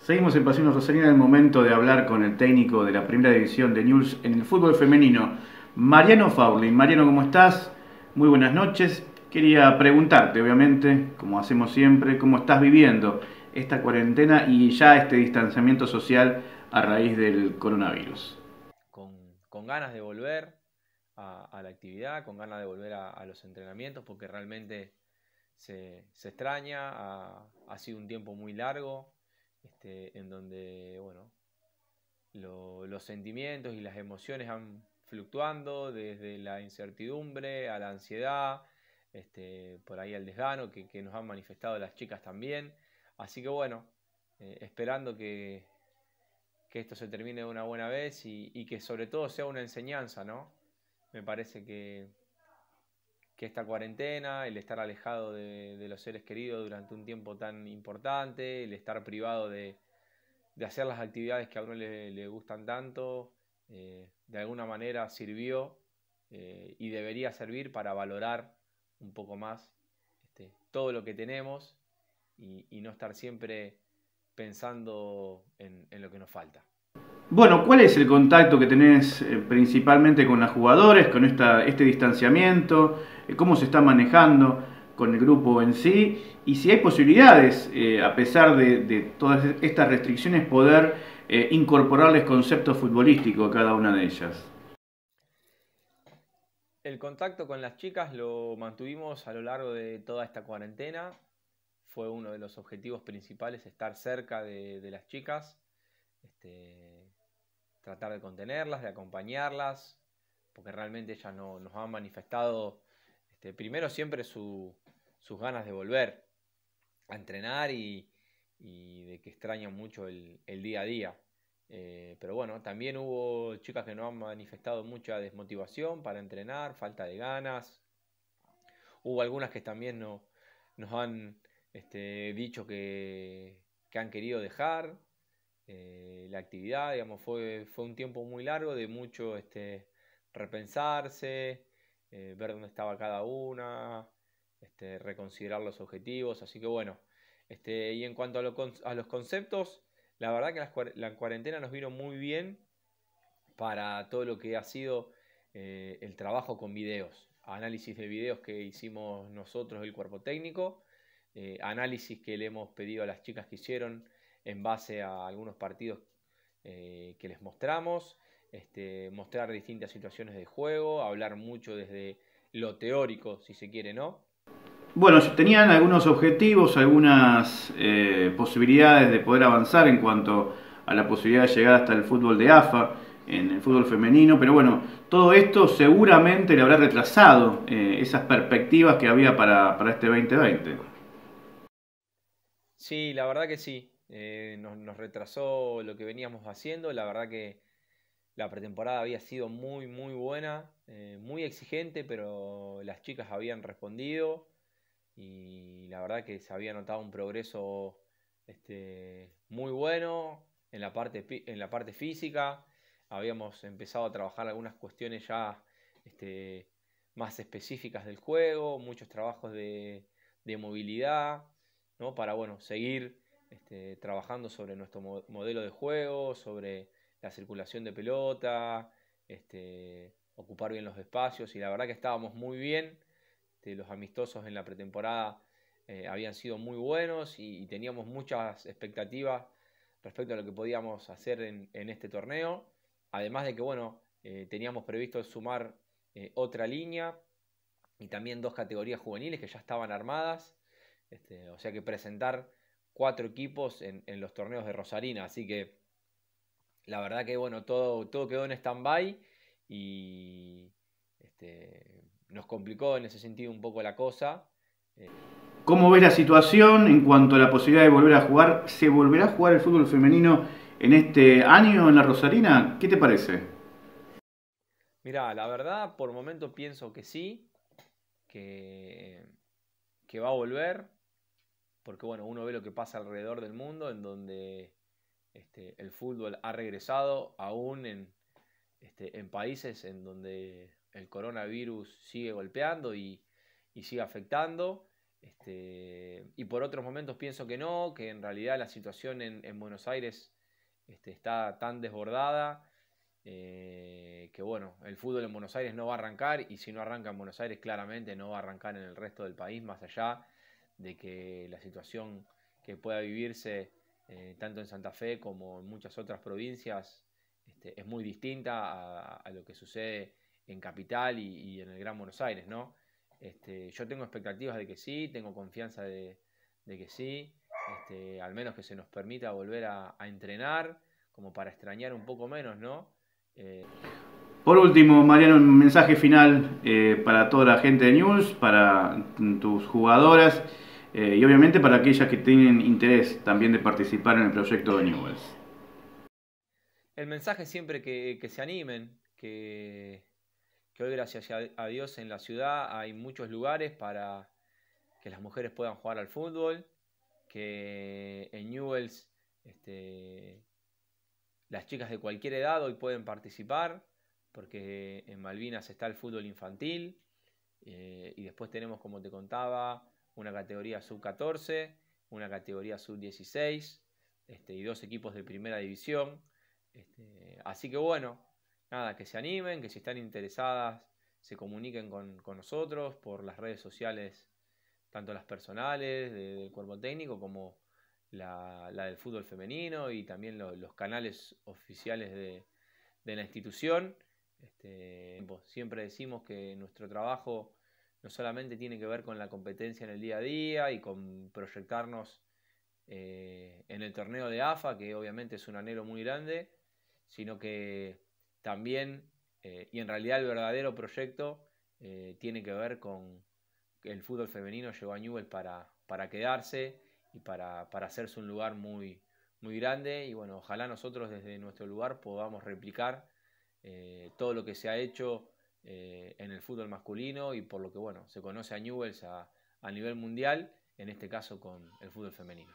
Seguimos en Pasión Rosarina en el momento de hablar con el técnico de la primera división de News en el fútbol femenino, Mariano Faulin. Mariano, ¿cómo estás? Muy buenas noches. Quería preguntarte, obviamente, como hacemos siempre, cómo estás viviendo esta cuarentena y ya este distanciamiento social a raíz del coronavirus. Con, ganas de volver a, la actividad, con ganas de volver a, los entrenamientos, porque realmente se, extraña, ha sido un tiempo muy largo, este, en donde, bueno, los sentimientos y las emociones han fluctuando desde la incertidumbre a la ansiedad, este, por ahí al desgano que, nos han manifestado las chicas también. Así que bueno, eh, esperando que, esto se termine de una buena vez y, y, que sobre todo sea una enseñanza, ¿no? Me parece que, que esta cuarentena, el estar alejado de, los seres queridos durante un tiempo tan importante, el estar privado de, hacer las actividades que a uno le, gustan tanto, eh, de alguna manera sirvió eh, y debería servir para valorar un poco más este, todo lo que tenemos y, no estar siempre pensando en lo que nos falta. Bueno, ¿cuál es el contacto que tenés eh, principalmente con los jugadores, con este distanciamiento? Eh, ¿Cómo se está manejando con el grupo en sí? Y si hay posibilidades, eh, a pesar de, todas estas restricciones, poder incorporarles conceptos futbolísticos a cada una de ellas. El contacto con las chicas lo mantuvimos a lo largo de toda esta cuarentena. Fue uno de los objetivos principales estar cerca de, las chicas. Este, tratar de contenerlas, de acompañarlas, porque realmente ellas nos han manifestado este, primero siempre sus ganas de volver a entrenar y, de que extrañan mucho el, día a día. Eh, pero bueno, también hubo chicas que no han manifestado mucha desmotivación para entrenar, falta de ganas. Hubo algunas que también nos han este, dicho que han querido dejar, eh, la actividad, digamos, fue, fue un tiempo muy largo de mucho este, repensarse, eh, ver dónde estaba cada una, este, reconsiderar los objetivos, así que bueno, este, y en cuanto a, los conceptos, la verdad que la, cuarentena nos vino muy bien para todo lo que ha sido eh, el trabajo con videos, análisis de videos que hicimos nosotros, el cuerpo técnico, análisis que le hemos pedido a las chicas que hicieron en base a algunos partidos eh, que les mostramos, este, mostrar distintas situaciones de juego, hablar mucho desde lo teórico, si se quiere, ¿no? Bueno, tenían algunos objetivos, algunas eh, posibilidades de poder avanzar en cuanto a la posibilidad de llegar hasta el fútbol de AFA, en el fútbol femenino, pero bueno, todo esto seguramente le habrá retrasado eh, esas perspectivas que había para este 2020. Sí, la verdad que sí. Eh, nos, retrasó lo que veníamos haciendo. La verdad que la pretemporada había sido muy, muy buena, eh, muy exigente, pero las chicas habían respondido y la verdad que se había notado un progreso este, muy bueno en la, parte, en la parte física. Habíamos empezado a trabajar algunas cuestiones ya este, más específicas del juego, muchos trabajos de, movilidad, ¿no? para bueno, seguir este, trabajando sobre nuestro modelo de juego, sobre la circulación de pelota, este, ocupar bien los espacios y la verdad que estábamos muy bien. Este, los amistosos en la pretemporada eh, habían sido muy buenos y, teníamos muchas expectativas respecto a lo que podíamos hacer en, este torneo. Además de que, bueno, eh, teníamos previsto sumar eh, otra línea y también dos categorías juveniles que ya estaban armadas. o sea que presentar cuatro equipos en, los torneos de Rosarina. Así que la verdad que bueno, todo, todo quedó en stand-by y este, nos complicó en ese sentido un poco la cosa. Eh, ¿Cómo ves la situación en cuanto a la posibilidad de volver a jugar? ¿Se volverá a jugar el fútbol femenino en este año en la Rosarina? ¿Qué te parece? Mira, la verdad, por momento pienso que sí, que, que va a volver porque uno ve lo que pasa alrededor del mundo, en donde este, el fútbol ha regresado, aún este, en, países en donde el coronavirus sigue golpeando y, sigue afectando. Este, y por otros momentos pienso que no, que en realidad la situación en, Buenos Aires está tan desbordada eh, que el fútbol en Buenos Aires no va a arrancar y si no arranca en Buenos Aires claramente no va a arrancar en el resto del país más allá de que la situación que pueda vivirse eh, tanto en Santa Fe como en muchas otras provincias este, es muy distinta a, lo que sucede en Capital y, en el Gran Buenos Aires, ¿no? Este, yo tengo expectativas de que sí, tengo confianza de, que sí, este, al menos que se nos permita volver a, entrenar, como para extrañar un poco menos, eh, Por último, Mariano, un mensaje final eh, para toda la gente de News, para tus jugadoras. Eh, y obviamente para aquellas que tienen interés también de participar en el proyecto de Newells. El mensaje siempre que, se animen, que, hoy gracias a Dios en la ciudad hay muchos lugares para que las mujeres puedan jugar al fútbol, que en Newells este, las chicas de cualquier edad hoy pueden participar, porque en Malvinas está el fútbol infantil, eh, y después tenemos, como te contaba, una categoría sub-14, una categoría sub-16 este, y dos equipos de primera división. Este, así que bueno, nada, que se animen, que si están interesadas se comuniquen con, nosotros por las redes sociales, tanto las personales del cuerpo técnico como la, del fútbol femenino y también los canales oficiales de, la institución. Este, pues, siempre decimos que nuestro trabajo no solamente tiene que ver con la competencia en el día a día y con proyectarnos eh, en el torneo de AFA, que obviamente es un anhelo muy grande, sino que también, eh, y en realidad el verdadero proyecto, eh, tiene que ver con que el fútbol femenino llegó a Newell para, quedarse y para, para hacerse un lugar muy, muy grande. Y bueno, ojalá nosotros desde nuestro lugar podamos replicar todo lo que se ha hecho eh, en el fútbol masculino y por lo que bueno, se conoce a Newells a nivel mundial, en este caso con el fútbol femenino.